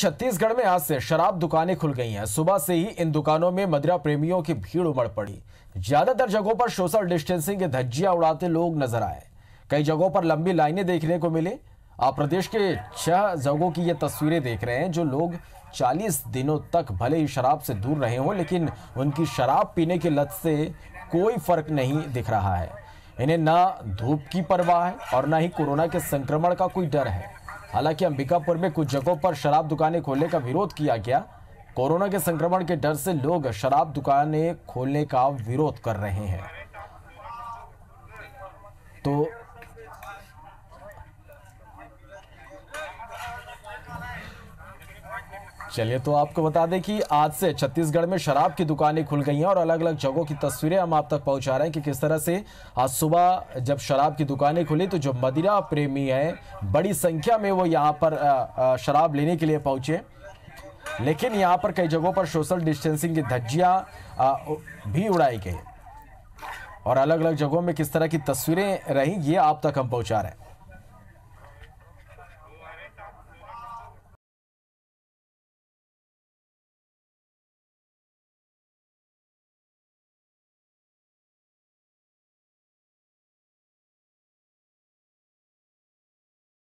छत्तीसगढ़ में आज से शराब दुकानें खुल गई हैं सुबह से ही इन दुकानों में मदिरा प्रेमियों की भीड़ उमड़ पड़ी ज्यादातर जगहों पर सोशल डिस्टेंसिंग के धज्जियां उड़ाते लोग नजर आए कई जगहों पर लंबी लाइनें देखने को मिली आप प्रदेश के छह जगहों की ये तस्वीरें देख रहे हैं जो लोग 40 दिनों तक भले ही शराब से दूर रहे हों लेकिन उनकी शराब पीने की लत से कोई फर्क नहीं दिख रहा है इन्हें ना धूप की परवाह है और ना ही कोरोना के संक्रमण का कोई डर है हालांकि अंबिकापुर में कुछ जगहों पर शराब दुकानें खोलने का विरोध किया गया कोरोना के संक्रमण के डर से लोग शराब दुकानें खोलने का विरोध कर रहे हैं तो चलिए तो आपको बता दें कि आज से छत्तीसगढ़ में शराब की दुकानें खुल गई हैं और अलग अलग जगहों की तस्वीरें हम आप तक पहुंचा रहे हैं कि किस तरह से आज सुबह जब शराब की दुकानें खुली तो जो मदिरा प्रेमी हैं बड़ी संख्या में वो यहाँ पर शराब लेने के लिए पहुंचे लेकिन यहाँ पर कई जगहों पर सोशल डिस्टेंसिंग की धज्जियाँ भी उड़ाई गई और अलग अलग जगहों में किस तरह की तस्वीरें रहीं ये आप तक हम पहुँचा रहे हैं